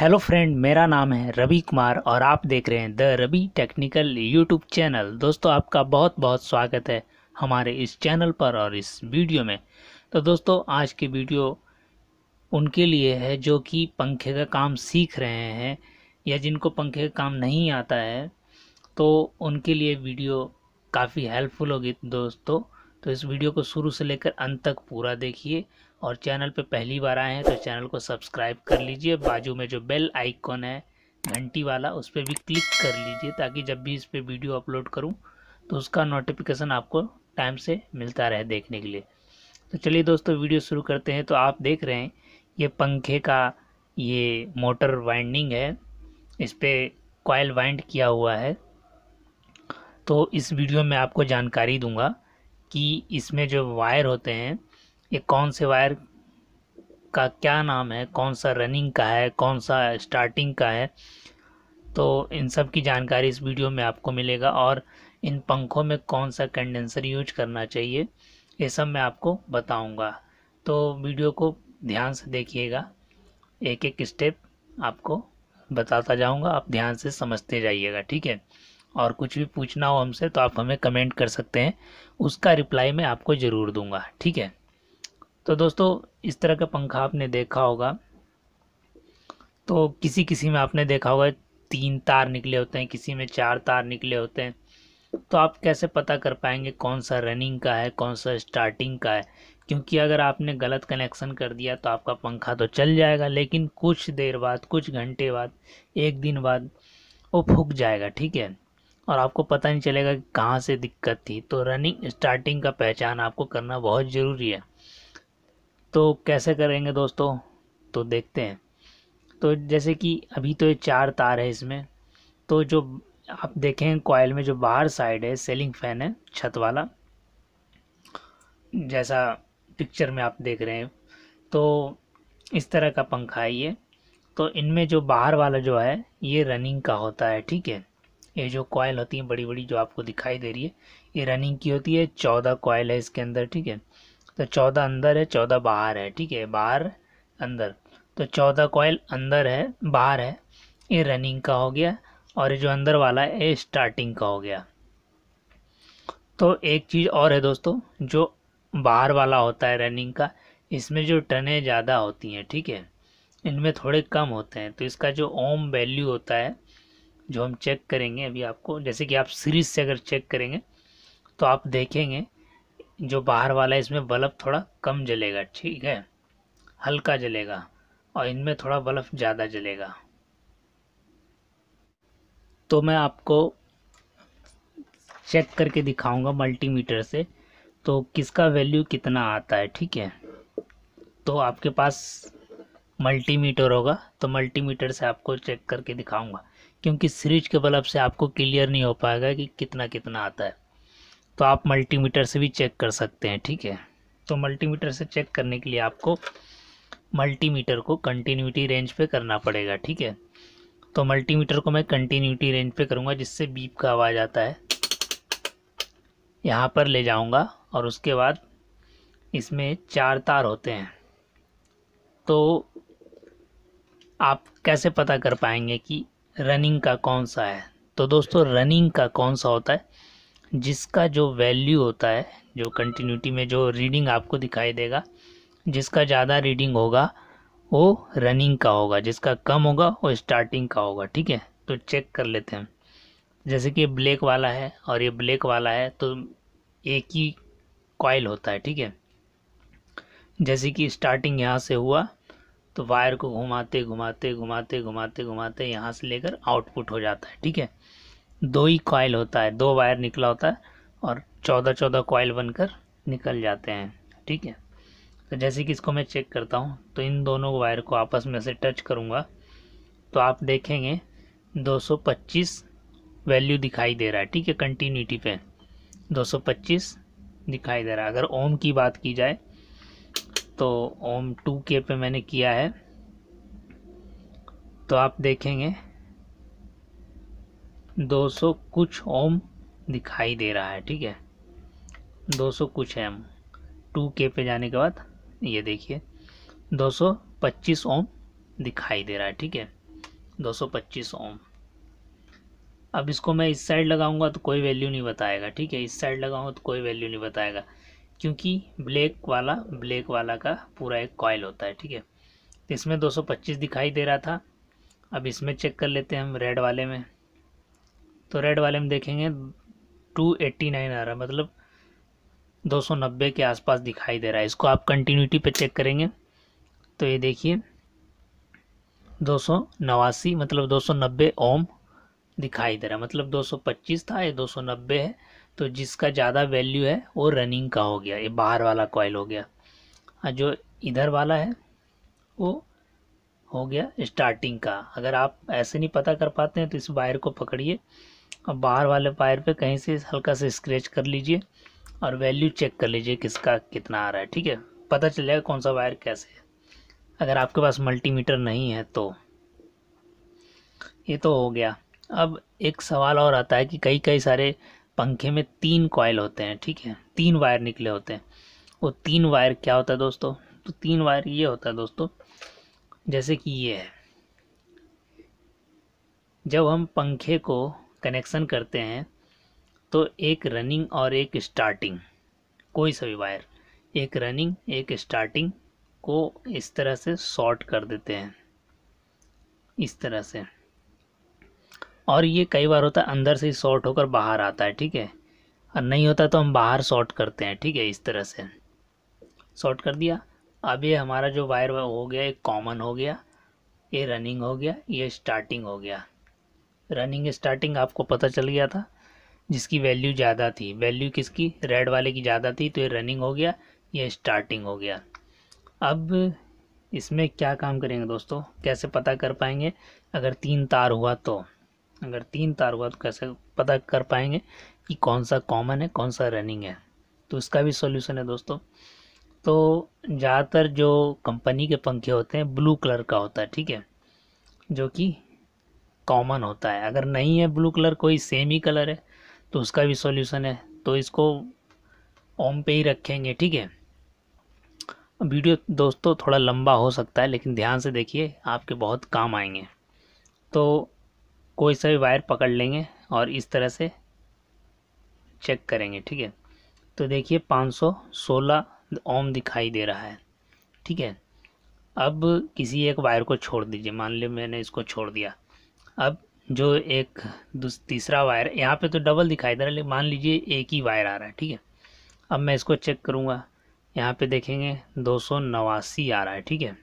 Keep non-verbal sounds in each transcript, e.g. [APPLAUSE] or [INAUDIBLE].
hello friend मेरा नाम है रवि कुमार और आप देख रहे हैं the Ravi technical YouTube channel दोस्तों आपका बहुत बहुत स्वागत है हमारे इस चैनल पर और इस वीडियो में तो दोस्तों आज की वीडियो उनके लिए है जो कि पंखे का काम सीख रहे हैं या जिनको पंखे का काम नहीं आता है तो उनके लिए वीडियो काफ़ी हेल्पफुल होगी दोस्तों तो इस वीडियो को शुरू से लेकर अंत तक पूरा देखिए और चैनल पर पहली बार आए हैं तो चैनल को सब्सक्राइब कर लीजिए बाजू में जो बेल आइकॉन है घंटी वाला उस पर भी क्लिक कर लीजिए ताकि जब भी इस पर वीडियो अपलोड करूँ तो उसका नोटिफिकेशन आपको टाइम से मिलता रहे देखने के लिए तो चलिए दोस्तों वीडियो शुरू करते हैं तो आप देख रहे हैं ये पंखे का ये मोटर वाइंडिंग है इस पर कॉयल वाइंड किया हुआ है तो इस वीडियो में आपको जानकारी दूंगा कि इसमें जो वायर होते हैं ये कौन से वायर का क्या नाम है कौन सा रनिंग का है कौन सा स्टार्टिंग का है तो इन सब की जानकारी इस वीडियो में आपको मिलेगा और इन पंखों में कौन सा कंडेंसर यूज करना चाहिए ये सब मैं आपको बताऊंगा तो वीडियो को ध्यान से देखिएगा एक एक स्टेप आपको बताता जाऊंगा आप ध्यान से समझते जाइएगा ठीक है और कुछ भी पूछना हो हमसे तो आप हमें कमेंट कर सकते हैं उसका रिप्लाई मैं आपको ज़रूर दूंगा ठीक है तो दोस्तों इस तरह का पंखा आपने देखा होगा तो किसी किसी में आपने देखा होगा तीन तार निकले होते हैं किसी में चार तार निकले होते हैं तो आप कैसे पता कर पाएंगे कौन सा रनिंग का है कौन सा स्टार्टिंग का है क्योंकि अगर आपने गलत कनेक्शन कर दिया तो आपका पंखा तो चल जाएगा लेकिन कुछ देर बाद कुछ घंटे बाद एक दिन बाद वो फूक जाएगा ठीक है और आपको पता नहीं चलेगा कि कहाँ से दिक्कत थी तो रनिंग स्टार्टिंग का पहचान आपको करना बहुत ज़रूरी है तो कैसे करेंगे दोस्तों तो देखते हैं तो जैसे कि अभी तो ये चार तार है इसमें तो जो आप देखें कॉयल में जो बाहर साइड है सेलिंग फैन है छत वाला जैसा पिक्चर में आप देख रहे हैं तो इस तरह का पंखा है ये तो इनमें जो बाहर वाला जो है ये रनिंग का होता है ठीक है ये जो कॉयल होती है बड़ी बड़ी जो आपको दिखाई दे रही है ये रनिंग की होती है चौदह कॉयल है इसके अंदर ठीक है तो चौदह अंदर है चौदह बाहर है ठीक है बाहर अंदर तो चौदह कॉयल अंदर है बाहर है ये रनिंग का हो गया और ये जो अंदर वाला है ये स्टार्टिंग का हो गया तो एक चीज़ और है दोस्तों जो बाहर वाला होता है रनिंग का इसमें जो टनें ज़्यादा होती हैं ठीक है इनमें थोड़े कम होते हैं तो इसका जो ओम वैल्यू होता है जो हम चेक करेंगे अभी आपको जैसे कि आप सीरीज से अगर चेक करेंगे तो आप देखेंगे जो बाहर वाला है इसमें बल्ब थोड़ा कम जलेगा ठीक है हल्का जलेगा और इनमें थोड़ा बल्ब ज़्यादा जलेगा तो मैं आपको चेक करके दिखाऊंगा मल्टीमीटर से तो किसका वैल्यू कितना आता है ठीक है तो आपके पास मल्टीमीटर होगा तो मल्टीमीटर से आपको चेक करके दिखाऊंगा क्योंकि सीरीज के बल्ब से आपको क्लियर नहीं हो पाएगा कि कितना कितना आता है तो आप मल्टीमीटर से भी चेक कर सकते हैं ठीक है तो मल्टीमीटर से चेक करने के लिए आपको मल्टीमीटर को कंटिन्यूटी रेंज पे करना पड़ेगा ठीक है तो मल्टीमीटर को मैं कंटिन्यूटी रेंज पे करूँगा जिससे बीप का आवाज़ आता है यहाँ पर ले जाऊँगा और उसके बाद इसमें चार तार होते हैं तो आप कैसे पता कर पाएंगे कि रनिंग का कौन सा है तो दोस्तों रनिंग का कौन सा होता है जिसका जो वैल्यू होता है जो कंटिन्यूटी में जो रीडिंग आपको दिखाई देगा जिसका ज़्यादा रीडिंग होगा वो रनिंग का होगा जिसका कम होगा वो स्टार्टिंग का होगा ठीक है तो चेक कर लेते हैं जैसे कि ब्लैक वाला है और ये ब्लैक वाला है तो एक ही कॉयल होता है ठीक है जैसे कि स्टार्टिंग यहाँ से हुआ तो वायर को घुमाते घुमाते घुमाते घुमाते घुमाते यहाँ से लेकर आउटपुट हो जाता है ठीक है दो ही कॉयल होता है दो वायर निकला होता है और चौदह चौदह कॉयल बनकर निकल जाते हैं ठीक है तो जैसे कि इसको मैं चेक करता हूँ तो इन दोनों वायर को आपस में से टच करूँगा तो आप देखेंगे 225 वैल्यू दिखाई दे रहा है ठीक है कंटिन्यूटी पे 225 दिखाई दे रहा है अगर ओम की बात की जाए तो ओम टू के पे मैंने किया है तो आप देखेंगे 200 कुछ ओम दिखाई दे रहा है ठीक है 200 कुछ एम टू के पे जाने के बाद ये देखिए 225 ओम दिखाई दे रहा है ठीक है 225 ओम अब इसको मैं इस साइड लगाऊंगा तो कोई वैल्यू नहीं बताएगा ठीक है इस साइड लगाऊंगा तो कोई वैल्यू नहीं बताएगा क्योंकि ब्लैक वाला ब्लैक वाला का पूरा एक कॉयल होता है ठीक है इसमें 225 दिखाई दे रहा था अब इसमें चेक कर लेते हैं हम रेड वाले में तो रेड वाले में देखेंगे 289 आ रहा है मतलब 290 के आसपास दिखाई दे रहा है इसको आप कंटिन्यूटी पे चेक करेंगे तो ये देखिए दो मतलब 290 ओम दिखाई दे रहा है मतलब 225 था ये 290 है तो जिसका ज़्यादा वैल्यू है वो रनिंग का हो गया ये बाहर वाला कॉयल हो गया और हाँ, जो इधर वाला है वो हो गया स्टार्टिंग का अगर आप ऐसे नहीं पता कर पाते हैं तो इस वायर को पकड़िए अब बाहर वाले वायर पे कहीं से हल्का से स्क्रैच कर लीजिए और वैल्यू चेक कर लीजिए किसका कितना आ रहा है ठीक है पता चल जाएगा कौन सा वायर कैसे है अगर आपके पास मल्टीमीटर नहीं है तो ये तो हो गया अब एक सवाल और आता है कि कई कई सारे पंखे में तीन कॉयल होते हैं ठीक है तीन वायर निकले होते हैं वो तीन वायर क्या होता है दोस्तों तो तीन वायर ये होता है दोस्तों जैसे कि ये है जब हम पंखे को कनेक्शन करते हैं तो एक रनिंग और एक स्टार्टिंग कोई सा भी वायर एक रनिंग एक स्टार्टिंग को इस तरह से शॉर्ट कर देते हैं इस तरह से और ये कई बार होता है अंदर से ही शॉर्ट होकर बाहर आता है ठीक है और नहीं होता तो हम बाहर शॉर्ट करते हैं ठीक है इस तरह से शॉर्ट कर दिया अब ये हमारा जो वायर हो गया एक कॉमन हो गया ये रनिंग हो गया ये स्टार्टिंग हो गया रनिंग स्टार्टिंग आपको पता चल गया था जिसकी वैल्यू ज़्यादा थी वैल्यू किसकी रेड वाले की ज़्यादा थी तो ये रनिंग हो गया ये स्टार्टिंग हो गया अब इसमें क्या काम करेंगे दोस्तों कैसे पता कर पाएंगे अगर तीन तार हुआ तो अगर तीन तार हुआ तो कैसे पता कर पाएंगे कि कौन सा कॉमन है कौन सा रनिंग है तो इसका भी सॉल्यूशन है दोस्तों तो ज़्यादातर जो कंपनी के पंखे होते हैं ब्लू कलर का होता है ठीक है जो कि कॉमन होता है अगर नहीं है ब्लू कलर कोई सेम ही कलर है तो उसका भी सॉल्यूशन है तो इसको ओम पे ही रखेंगे ठीक है वीडियो दोस्तों थोड़ा लंबा हो सकता है लेकिन ध्यान से देखिए आपके बहुत काम आएंगे तो कोई सा भी वायर पकड़ लेंगे और इस तरह से चेक करेंगे ठीक है तो देखिए 516 ओम दिखाई दे रहा है ठीक है अब किसी एक वायर को छोड़ दीजिए मान लीजिए मैंने इसको छोड़ दिया अब जो एक तीसरा वायर यहाँ पे तो डबल दिखाई दे रहा है लेकिन मान लीजिए एक ही वायर आ रहा है ठीक है अब मैं इसको चेक करूँगा यहाँ पे देखेंगे दो सौ नवासी आ रहा है ठीक है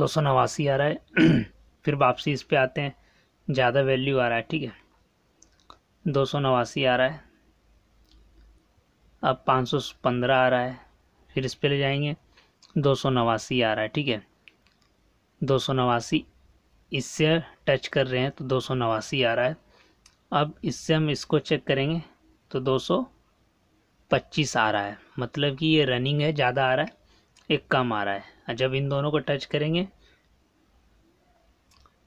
दो सौ नवासी आ रहा है [CLEARS THROAT] फिर वापसी इस पर आते हैं ज़्यादा वैल्यू आ रहा है ठीक है दो सौ नवासी आ रहा है अब पाँच सौ पंद्रह आ रहा है फिर इस पर ले जाएंगे दो सौ नवासी आ रहा है ठीक है दो सौ नवासी इससे टच कर रहे हैं तो दो सौ नवासी आ रहा है अब इससे हम इसको चेक करेंगे तो दो सौ पच्चीस आ रहा है मतलब कि ये रनिंग है ज़्यादा आ रहा है एक कम आ रहा है जब इन दोनों को टच करेंगे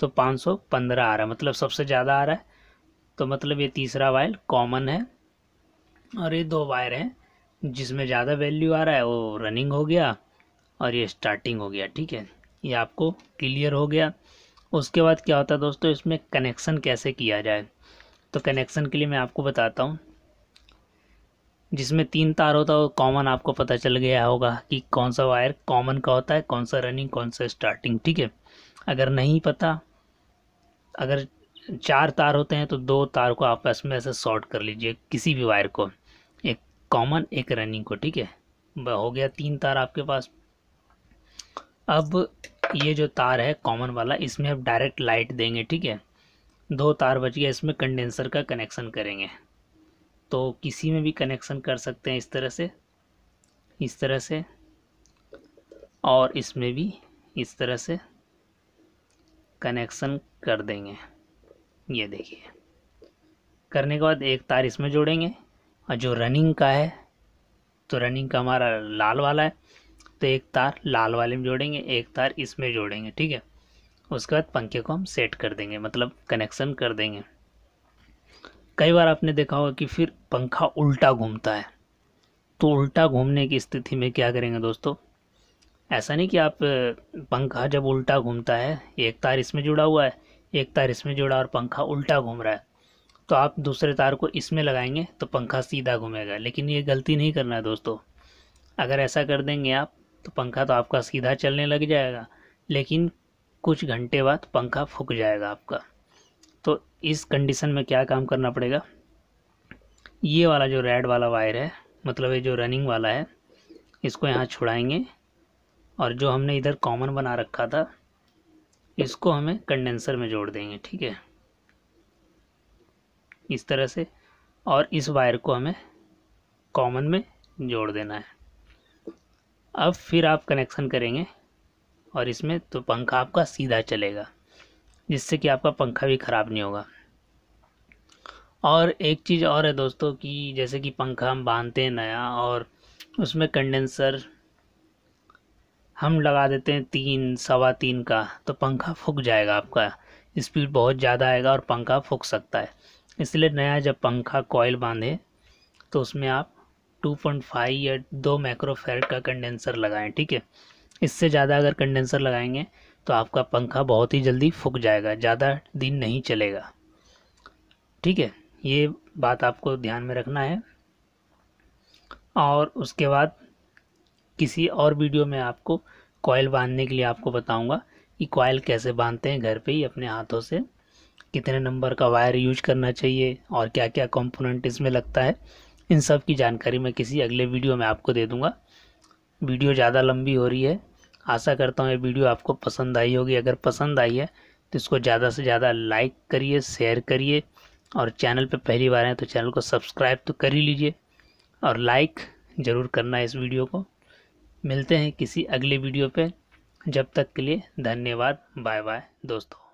तो पाँच सौ पंद्रह आ रहा है मतलब सबसे ज़्यादा आ रहा है तो मतलब ये तीसरा वायर कॉमन है और ये दो वायर हैं जिसमें ज़्यादा वैल्यू आ रहा है वो रनिंग हो गया और ये स्टार्टिंग हो गया ठीक है ये आपको क्लियर हो गया उसके बाद क्या होता है दोस्तों इसमें कनेक्शन कैसे किया जाए तो कनेक्शन के लिए मैं आपको बताता हूँ जिसमें तीन तार होता है वो कॉमन आपको पता चल गया होगा कि कौन सा वायर कॉमन का होता है कौन सा रनिंग कौन सा स्टार्टिंग ठीक है अगर नहीं पता अगर चार तार होते हैं तो दो तार को आपस में ऐसे शॉर्ट कर लीजिए किसी भी वायर को एक कॉमन एक रनिंग को ठीक है हो गया तीन तार आपके पास अब ये जो तार है कॉमन वाला इसमें आप डायरेक्ट लाइट देंगे ठीक है दो तार बच गया इसमें कंडेंसर का कनेक्शन करेंगे तो किसी में भी कनेक्शन कर सकते हैं इस तरह से इस तरह से और इसमें भी इस तरह से कनेक्शन कर देंगे ये देखिए करने के बाद एक तार इसमें जोड़ेंगे और जो रनिंग का है तो रनिंग का हमारा लाल वाला है तो एक तार लाल वाले में जोड़ेंगे एक तार इसमें जोड़ेंगे ठीक है उसके बाद पंखे को हम सेट कर देंगे मतलब कनेक्शन कर देंगे कई बार आपने देखा होगा कि फिर पंखा उल्टा घूमता है तो उल्टा घूमने की स्थिति में क्या करेंगे दोस्तों ऐसा नहीं कि आप पंखा जब उल्टा घूमता है एक तार इसमें जुड़ा हुआ है एक तार इसमें जुड़ा और पंखा उल्टा घूम रहा है तो आप दूसरे तार को इसमें लगाएंगे तो पंखा सीधा घूमेगा लेकिन ये गलती नहीं करना है दोस्तों अगर ऐसा कर देंगे आप तो पंखा तो आपका सीधा चलने लग जाएगा लेकिन कुछ घंटे बाद पंखा फूक जाएगा आपका तो इस कंडीशन में क्या काम करना पड़ेगा ये वाला जो रेड वाला वायर है मतलब ये जो रनिंग वाला है इसको यहाँ छुड़ाएंगे और जो हमने इधर कॉमन बना रखा था इसको हमें कंडेंसर में जोड़ देंगे ठीक है इस तरह से और इस वायर को हमें कॉमन में जोड़ देना है अब फिर आप कनेक्शन करेंगे और इसमें तो पंखा आपका सीधा चलेगा जिससे कि आपका पंखा भी ख़राब नहीं होगा और एक चीज़ और है दोस्तों कि जैसे कि पंखा हम बांधते हैं नया और उसमें कंडेंसर हम लगा देते हैं तीन सवा तीन का तो पंखा फूक जाएगा आपका स्पीड बहुत ज़्यादा आएगा और पंखा फूक सकता है इसलिए नया जब पंखा कॉयल बांधे तो उसमें आप 2.5 या दो माइक्रोफेरेट का कंडेंसर लगाएं ठीक है इससे ज़्यादा अगर कंडेंसर लगाएंगे तो आपका पंखा बहुत ही जल्दी फूक जाएगा ज़्यादा दिन नहीं चलेगा ठीक है ये बात आपको ध्यान में रखना है और उसके बाद किसी और वीडियो में आपको कॉयल बांधने के लिए आपको बताऊँगा कि कॉयल कैसे बांधते हैं घर पर ही अपने हाथों से कितने नंबर का वायर यूज करना चाहिए और क्या क्या कंपोनेंट इसमें लगता है इन सब की जानकारी मैं किसी अगले वीडियो में आपको दे दूँगा वीडियो ज़्यादा लंबी हो रही है आशा करता हूँ ये वीडियो आपको पसंद आई होगी अगर पसंद आई है तो इसको ज़्यादा से ज़्यादा लाइक करिए शेयर करिए और चैनल पर पहली बार हैं तो चैनल को सब्सक्राइब तो कर ही लीजिए और लाइक ज़रूर करना इस वीडियो को मिलते हैं किसी अगले वीडियो पे जब तक के लिए धन्यवाद बाय बाय दोस्तों